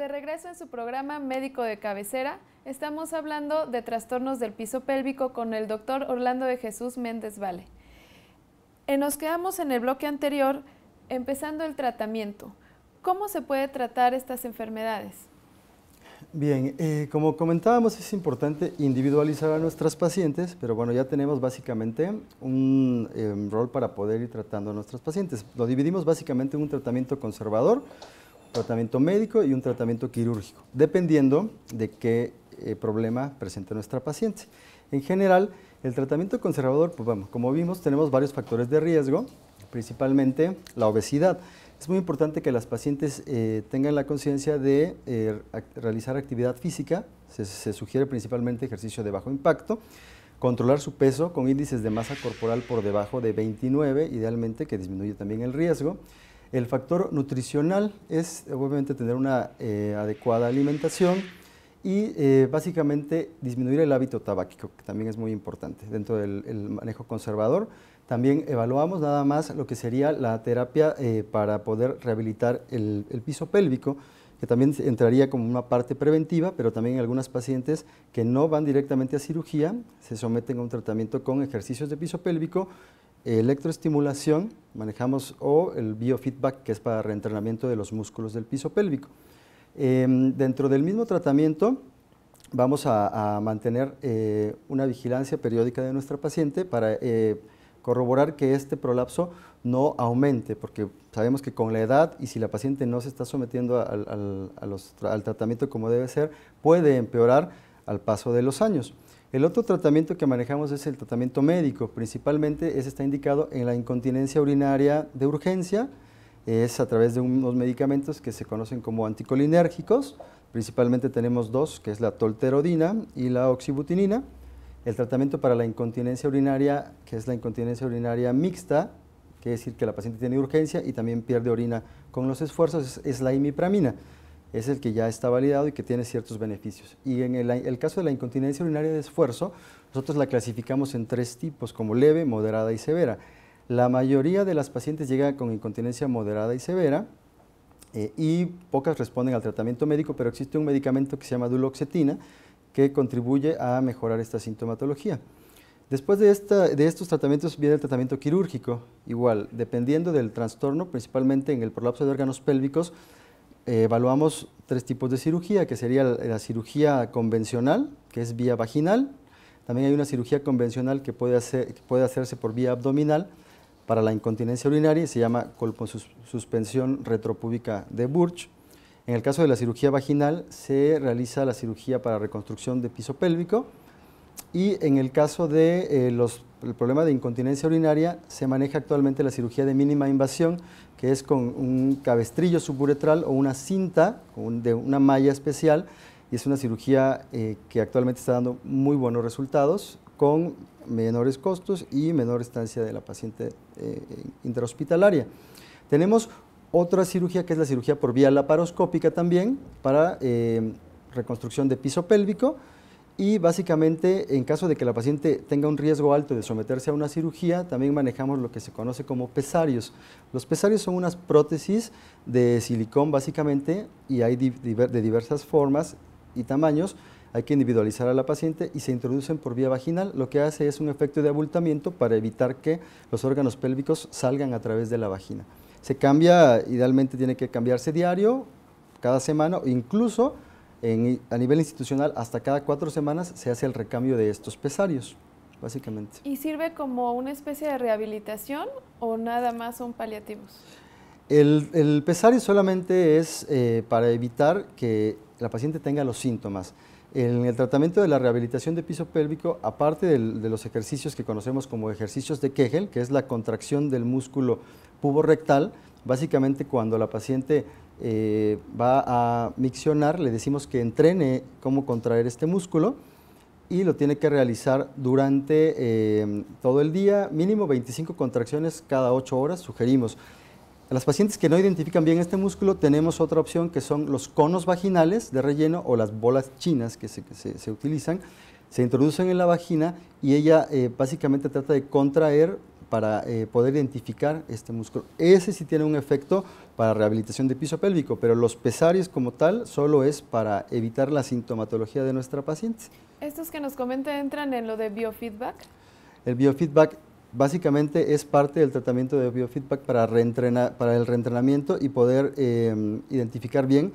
De regreso en su programa Médico de Cabecera, estamos hablando de trastornos del piso pélvico con el doctor Orlando de Jesús Méndez Vale. Eh, nos quedamos en el bloque anterior empezando el tratamiento. ¿Cómo se puede tratar estas enfermedades? Bien, eh, como comentábamos, es importante individualizar a nuestras pacientes, pero bueno, ya tenemos básicamente un em, rol para poder ir tratando a nuestros pacientes. Lo dividimos básicamente en un tratamiento conservador, tratamiento médico y un tratamiento quirúrgico, dependiendo de qué eh, problema presente nuestra paciente. En general, el tratamiento conservador, pues vamos, como vimos, tenemos varios factores de riesgo, principalmente la obesidad. Es muy importante que las pacientes eh, tengan la conciencia de eh, realizar actividad física, se, se sugiere principalmente ejercicio de bajo impacto, controlar su peso con índices de masa corporal por debajo de 29, idealmente que disminuye también el riesgo, el factor nutricional es obviamente tener una eh, adecuada alimentación y eh, básicamente disminuir el hábito tabáquico, que también es muy importante dentro del manejo conservador. También evaluamos nada más lo que sería la terapia eh, para poder rehabilitar el, piso pélvico, que también entraría como una parte preventiva, pero también en algunas pacientes que no van directamente a cirugía se someten a un tratamiento con ejercicios de piso pélvico electroestimulación, manejamos o el biofeedback, que es para reentrenamiento de los músculos del piso pélvico. Em, dentro del mismo tratamiento vamos a, mantener eh, una vigilancia periódica de nuestra paciente para eh, corroborar que este prolapso no aumente, porque sabemos que con la edad y si la paciente no se está sometiendo al tratamiento como debe ser, puede empeorar al paso de los años. El otro tratamiento que manejamos es el tratamiento médico, principalmente ese está indicado en la incontinencia urinaria de urgencia, es a través de unos medicamentos que se conocen como anticolinérgicos, principalmente tenemos dos, que es la tolterodina y la oxibutinina. El tratamiento para la incontinencia urinaria, que es la incontinencia urinaria mixta, que es decir que la paciente tiene urgencia y también pierde orina con los esfuerzos, es la imipramina es el que ya está validado y que tiene ciertos beneficios. Y en el, caso de la incontinencia urinaria de esfuerzo, nosotros la clasificamos en tres tipos, como leve, moderada y severa. La mayoría de las pacientes llega con incontinencia moderada y severa eh, y pocas responden al tratamiento médico, pero existe un medicamento que se llama duloxetina que contribuye a mejorar esta sintomatología. Después de, de, estos tratamientos viene el tratamiento quirúrgico, igual, dependiendo del trastorno, principalmente en el prolapso de órganos pélvicos, eh, evaluamos tres tipos de cirugía, que sería la, cirugía convencional, que es vía vaginal. También hay una cirugía convencional que puede, hacerse por vía abdominal para la incontinencia urinaria se llama suspensión retropúbica de Burch. En el caso de la cirugía vaginal se realiza la cirugía para reconstrucción de piso pélvico y en el caso de eh, los el problema de incontinencia urinaria se maneja actualmente la cirugía de mínima invasión, que es con un cabestrillo suburetral o una cinta de una malla especial, y es una cirugía eh, que actualmente está dando muy buenos resultados con menores costos y menor estancia de la paciente interhospitalaria. intrahospitalaria. Tenemos otra cirugía que es la cirugía por vía laparoscópica también para eh, reconstrucción de piso pélvico, y básicamente, en caso de que la paciente tenga un riesgo alto de someterse a una cirugía, también manejamos lo que se conoce como pesarios. Los pesarios son unas prótesis de silicón básicamente y hay de diversas formas y tamaños. Hay que individualizar a la paciente y se introducen por vía vaginal. Lo que hace es un efecto de abultamiento para evitar que los órganos pélvicos salgan a través de la vagina. Se cambia, idealmente tiene que cambiarse diario, cada semana, incluso a nivel institucional, hasta cada cuatro semanas se hace el recambio de estos pesarios, básicamente. ¿Y sirve como una especie de rehabilitación o nada más son paliativos? El, el pesario solamente es eh, para evitar que la paciente tenga los síntomas. En el tratamiento de la rehabilitación de piso pélvico, aparte de los ejercicios que conocemos como ejercicios de Kegel, que es la contracción del músculo puborectal, básicamente cuando la paciente eh, va a miccionar, le decimos que entrene cómo contraer este músculo y lo tiene que realizar durante eh, todo el día, mínimo 25 contracciones cada 8 horas, sugerimos. A las pacientes que no identifican bien este músculo tenemos otra opción que son los conos vaginales de relleno o las bolas chinas que se, utilizan. Se introducen en la vagina y ella eh, básicamente trata de contraer para poder identificar este músculo. Ese sí tiene un efecto para rehabilitación de piso pélvico, pero los pesares como tal solo es para evitar la sintomatología de nuestra paciente. ¿Estos que nos comenta entran en lo de biofeedback? El biofeedback básicamente es parte del tratamiento de biofeedback para, para el reentrenamiento y poder em, identificar bien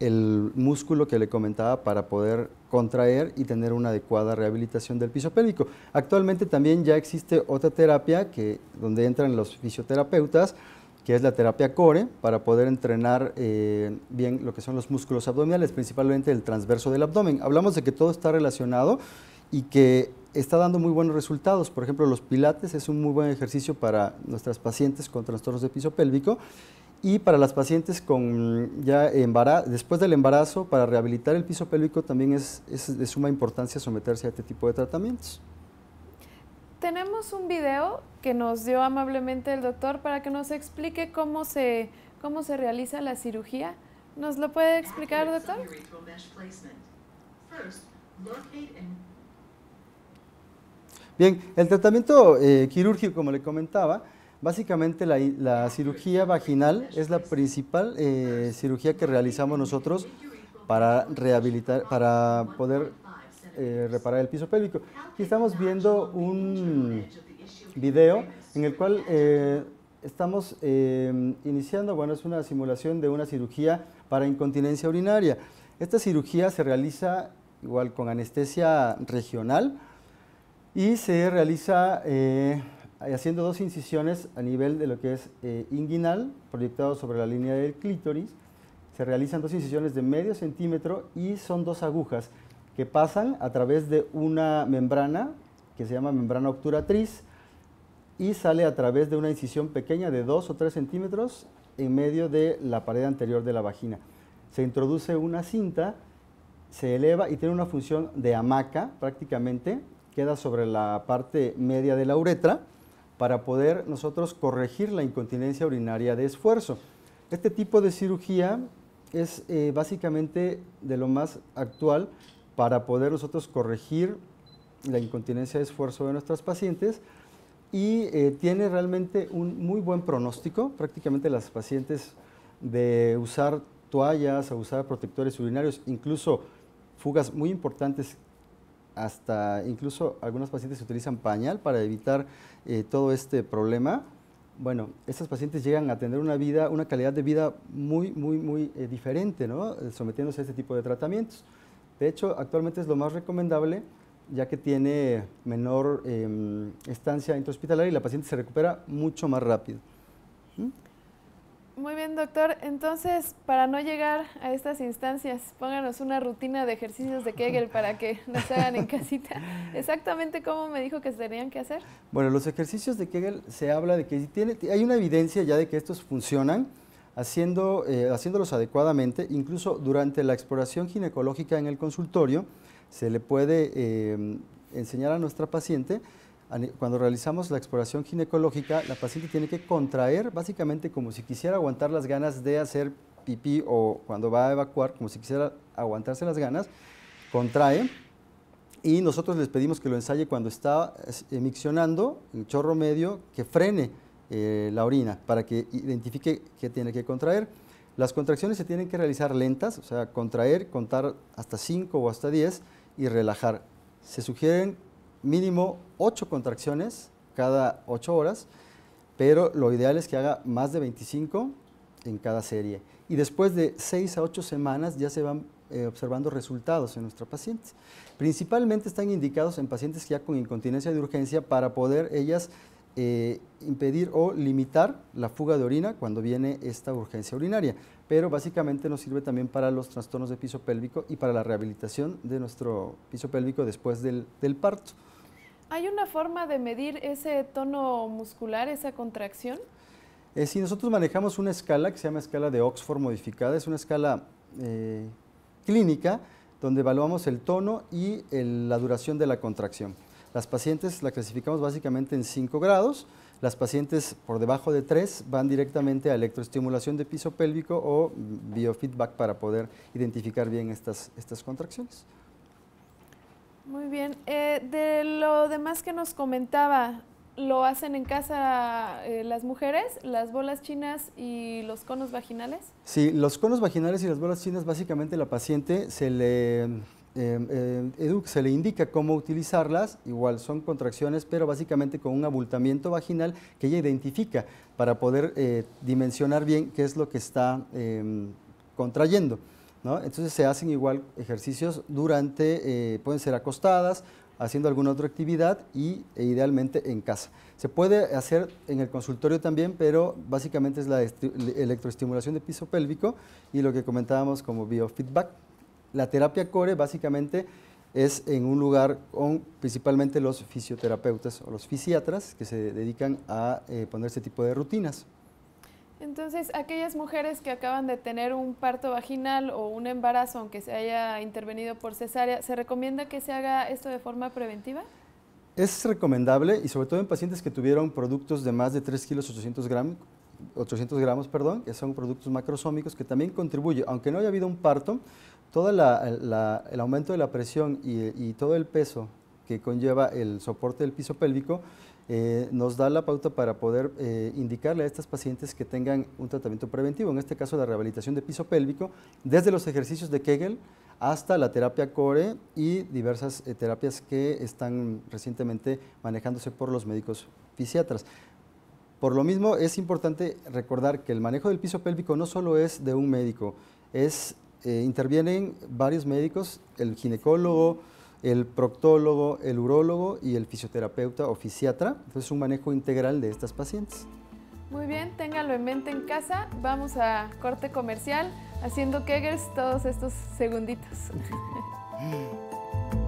el músculo que le comentaba para poder contraer y tener una adecuada rehabilitación del piso pélvico. Actualmente también ya existe otra terapia que, donde entran los fisioterapeutas que es la terapia core, para poder entrenar eh, bien lo que son los músculos abdominales, principalmente el transverso del abdomen. Hablamos de que todo está relacionado y que está dando muy buenos resultados. Por ejemplo, los pilates es un muy buen ejercicio para nuestras pacientes con trastornos de piso pélvico y para las pacientes después del embarazo, para rehabilitar el piso pélvico también es, es de suma importancia someterse a este tipo de tratamientos tenemos un video que nos dio amablemente el doctor para que nos explique cómo se, cómo se realiza la cirugía. ¿Nos lo puede explicar, doctor? Bien, el tratamiento eh, quirúrgico, como le comentaba, básicamente la, cirugía vaginal es la principal eh, cirugía que realizamos nosotros para rehabilitar, para poder eh, reparar el piso pélvico. Aquí ah, estamos ah, viendo un video en el cual eh, estamos eh, iniciando, bueno, es una simulación de una cirugía para incontinencia urinaria. Esta cirugía se realiza igual con anestesia regional y se realiza haciendo dos incisiones a nivel de lo que es inguinal, proyectado sobre la línea del clítoris, se realizan dos incisiones de medio centímetro y son dos agujas que pasan a través de una membrana que se llama membrana obturatriz y sale a través de una incisión pequeña de 2 o 3 centímetros en medio de la pared anterior de la vagina. Se introduce una cinta, se eleva y tiene una función de hamaca prácticamente, queda sobre la parte media de la uretra para poder nosotros corregir la incontinencia urinaria de esfuerzo. Este tipo de cirugía es eh, básicamente de lo más actual para poder nosotros corregir la incontinencia de esfuerzo de nuestras pacientes y eh, tiene realmente un muy buen pronóstico. Prácticamente las pacientes de usar toallas a usar protectores urinarios, incluso fugas muy importantes, hasta incluso algunas pacientes utilizan pañal para evitar eh, todo este problema. Bueno, estas pacientes llegan a tener una vida, una calidad de vida muy, muy, muy eh, diferente, ¿no? Sometiéndose a este tipo de tratamientos. De hecho, actualmente es lo más recomendable ya que tiene menor em, estancia intrahospitalaria y la paciente se recupera mucho más rápido. ¿Mm? Muy bien, doctor. Entonces, para no llegar a estas instancias, pónganos una rutina de ejercicios de Kegel para que nos hagan en casita. Exactamente cómo me dijo que se tenían que hacer. Bueno, los ejercicios de Kegel se habla de que tiene, hay una evidencia ya de que estos funcionan. Eh, haciéndolos adecuadamente, incluso durante la exploración ginecológica en el consultorio, se le puede eh, enseñar a nuestra paciente, cuando realizamos la exploración ginecológica, la paciente tiene que contraer básicamente como si quisiera aguantar las ganas de hacer pipí o cuando va a evacuar, como si quisiera aguantarse las ganas, contrae y nosotros les pedimos que lo ensaye cuando está eh, miccionando, en chorro medio, que frene eh, la orina para que identifique qué tiene que contraer. Las contracciones se tienen que realizar lentas, o sea, contraer, contar hasta 5 o hasta 10 y relajar. Se sugieren mínimo 8 contracciones cada 8 horas, pero lo ideal es que haga más de 25 en cada serie. Y después de 6 a 8 semanas ya se van eh, observando resultados en nuestra paciente. Principalmente están indicados en pacientes que ya con incontinencia de urgencia para poder ellas eh, impedir o limitar la fuga de orina cuando viene esta urgencia urinaria, pero básicamente nos sirve también para los trastornos de piso pélvico y para la rehabilitación de nuestro piso pélvico después del, parto. ¿Hay una forma de medir ese tono muscular, esa contracción? Eh, si nosotros manejamos una escala que se llama escala de Oxford modificada, es una escala eh, clínica donde evaluamos el tono y la duración de la contracción. Las pacientes la clasificamos básicamente en 5 grados. Las pacientes por debajo de 3 van directamente a electroestimulación de piso pélvico o biofeedback para poder identificar bien estas, estas contracciones. Muy bien. Eh, de lo demás que nos comentaba, ¿lo hacen en casa eh, las mujeres, las bolas chinas y los conos vaginales? Sí, los conos vaginales y las bolas chinas, básicamente la paciente se le eh, em, em, Educ se le indica cómo utilizarlas, igual son contracciones, pero básicamente con un abultamiento vaginal que ella identifica para poder eh, dimensionar bien qué es lo que está em, contrayendo. Entonces se hacen igual ejercicios durante, eh, pueden ser acostadas haciendo alguna otra actividad y e idealmente en casa. Se puede hacer en el consultorio también, pero básicamente es la electroestimulación de piso pélvico y lo que comentábamos como biofeedback, la terapia core básicamente es en un lugar con principalmente los fisioterapeutas o los fisiatras que se dedican a eh, poner este tipo de rutinas. Entonces, aquellas mujeres que acaban de tener un parto vaginal o un embarazo, aunque se haya intervenido por cesárea, ¿se recomienda que se haga esto de forma preventiva? Es recomendable y sobre todo en pacientes que tuvieron productos de más de 3 kilos 800 gramos, 800 gramos, perdón, que son productos macrosómicos que también contribuye, aunque no haya habido un parto, todo el aumento de la presión y, todo el peso que conlleva el soporte del piso pélvico eh, nos da la pauta para poder eh, indicarle a estas pacientes que tengan un tratamiento preventivo, en este caso la rehabilitación de piso pélvico, desde los ejercicios de Kegel hasta la terapia core y diversas eh, terapias que están recientemente manejándose por los médicos fisiatras. Por lo mismo, es importante recordar que el manejo del piso pélvico no solo es de un médico, es, eh, intervienen varios médicos, el ginecólogo, el proctólogo, el urólogo y el fisioterapeuta o fisiatra. Entonces, un manejo integral de estas pacientes. Muy bien, téngalo en mente en casa. Vamos a corte comercial haciendo Kegels todos estos segunditos.